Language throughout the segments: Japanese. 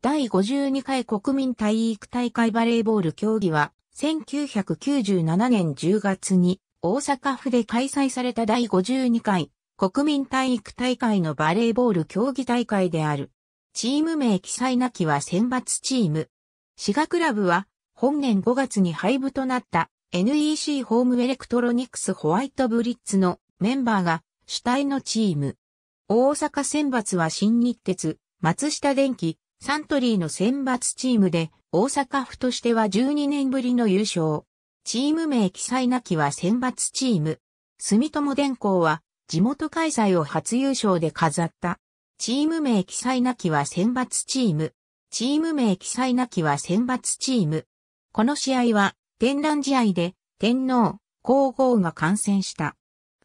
第52回国民体育大会バレーボール競技は、1997年10月に大阪府で開催された第52回国民体育大会のバレーボール競技大会である。チーム名記載なきは選抜チーム。滋賀クラブは本年5月に廃部となった NEC ホームエレクトロニクスホワイトブリッツのメンバーが主体のチーム。大阪選抜は新日鉄、松下電機、サントリーの選抜チームで、大阪府としては12年ぶりの優勝。チーム名記載なきは選抜チーム。住友電工は、地元開催を初優勝で飾った。チーム名記載なきは選抜チーム。チーム名記載なきは選抜チーム。この試合は、天覧試合で、天皇、皇后が観戦した。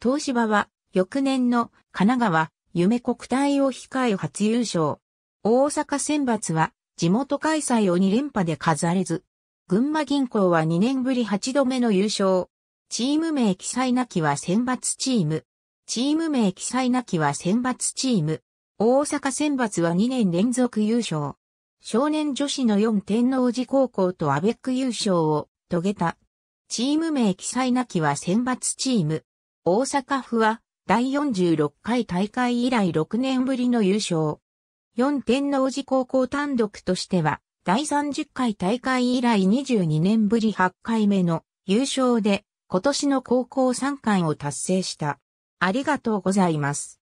東芝は、翌年の神奈川、夢国体を控え初優勝。大阪選抜は地元開催を2連覇で飾れず、群馬銀行は2年ぶり8度目の優勝。チーム名記載なきは選抜チーム。チーム名記載なきは選抜チーム。大阪選抜は2年連続優勝。少年女子の4天王寺高校とアベック優勝を遂げた。チーム名記載なきは選抜チーム。大阪府は第46回大会以来6年ぶりの優勝。4天王寺高校単独としては、第30回大会以来22年ぶり8回目の優勝で、今年の高校3冠を達成した。ありがとうございます。